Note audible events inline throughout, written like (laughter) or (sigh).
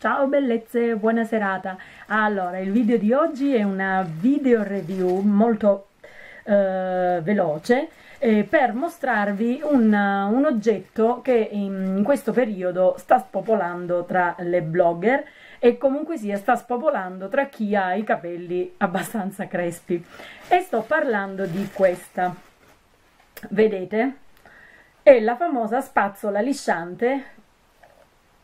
Ciao bellezze, buona serata! Allora, il video di oggi è una video review molto eh, veloce eh, per mostrarvi un, un oggetto che in, in questo periodo sta spopolando tra le blogger e comunque sia sta spopolando tra chi ha i capelli abbastanza crespi e sto parlando di questa vedete? è la famosa spazzola lisciante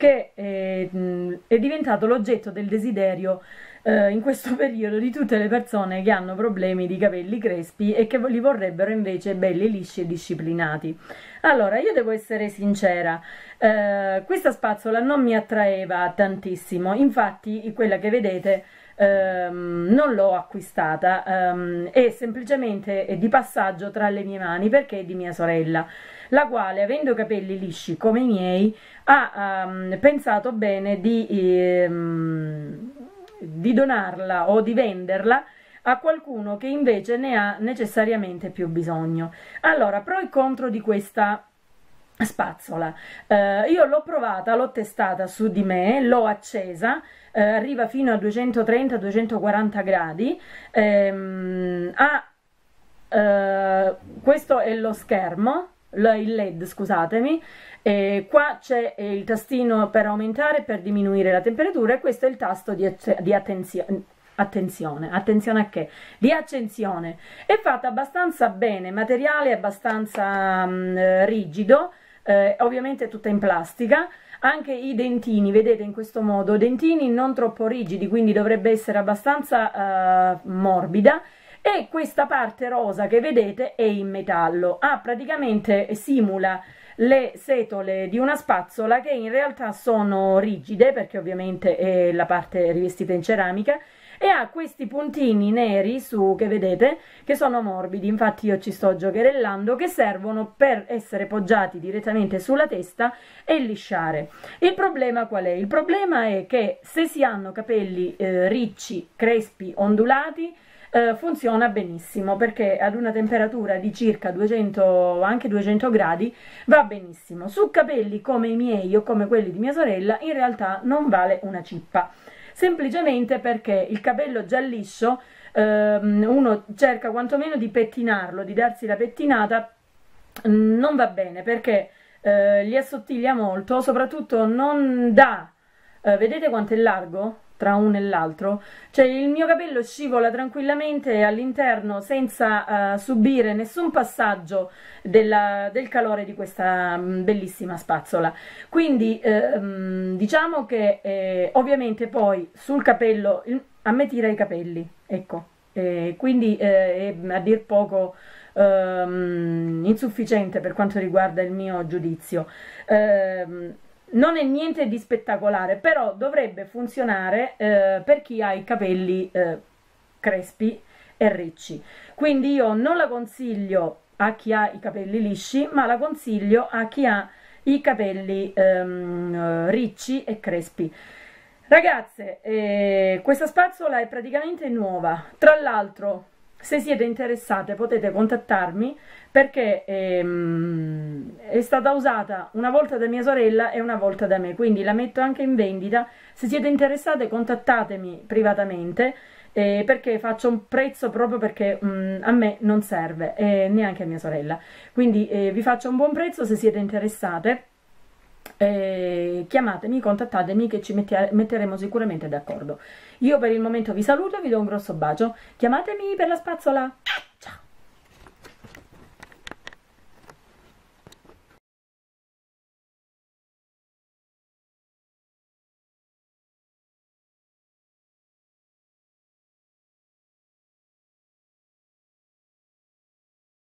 che è, eh, è diventato l'oggetto del desiderio eh, in questo (laughs) periodo di tutte le persone che hanno problemi di capelli crespi e che li vorrebbero invece belli, lisci e disciplinati. Allora, io devo essere sincera, eh, questa spazzola non mi attraeva tantissimo, infatti quella che vedete ehm, non l'ho acquistata, ehm, è semplicemente di passaggio tra le mie mani perché è di mia sorella, la quale avendo i capelli lisci come i miei ha ehm, pensato bene di, ehm, di donarla o di venderla a qualcuno che invece ne ha necessariamente più bisogno. Allora, pro e contro di questa spazzola eh, io l'ho provata l'ho testata su di me l'ho accesa eh, arriva fino a 230 240 gradi ehm, ha eh, questo è lo schermo il led scusatemi e qua c'è eh, il tastino per aumentare e per diminuire la temperatura e questo è il tasto di, di attenzione attenzione, attenzione a che? Di accensione. È fatta abbastanza bene, materiale abbastanza mh, mm, rigido, eh, ovviamente tutta in plastica anche i dentini, vedete in questo modo, dentini non troppo rigidi, quindi dovrebbe essere abbastanza eh, morbida e questa parte rosa che vedete è in metallo, ah, praticamente simula le setole di una spazzola che in realtà sono rigide perché ovviamente è la parte rivestita in ceramica e ha questi puntini neri su che vedete che sono morbidi infatti io ci sto giocherellando che servono per essere poggiati direttamente sulla testa e lisciare il problema qual è? il problema è che se si hanno capelli eh, ricci, crespi, ondulati eh, funziona benissimo perché ad una temperatura di circa 200 anche 200 gradi va benissimo su capelli come i miei o come quelli di mia sorella in realtà non vale una cippa semplicemente perché il capello già liscio ehm, uno cerca quantomeno di pettinarlo, di darsi la pettinata, mm, non va bene perché eh, li assottiglia molto, soprattutto non dà, eh, vedete quanto è largo? tra uno e l'altro, cioè il mio capello scivola tranquillamente all'interno senza uh, subire nessun passaggio della, del calore di questa mm, bellissima spazzola. Quindi eh, mm, diciamo che eh, ovviamente poi sul capello, il, a me tira i capelli, ecco, eh, quindi a dir poco... Um, insufficiente per quanto riguarda il mio giudizio. Um, non è niente di spettacolare, però dovrebbe funzionare eh, per chi ha i capelli eh, crespi e ricci. Quindi io non la consiglio a chi ha i capelli lisci, ma la consiglio a chi ha i capelli ehm, ricci e crespi. Ragazze, eh, questa spazzola è praticamente nuova, tra l'altro se siete interessate potete contattarmi perché ehm, è stata usata una volta da mia sorella e una volta da me, quindi la metto anche in vendita. Se siete interessate contattatemi privatamente eh, perché faccio un prezzo proprio perché mh, mm, a me non serve e eh, neanche a mia sorella. Quindi eh, vi faccio un buon prezzo se siete interessate eh, chiamatemi, contattatemi che ci metteremo sicuramente d'accordo. Io per il momento vi saluto e vi do un grosso bacio. Chiamatemi per la spazzola!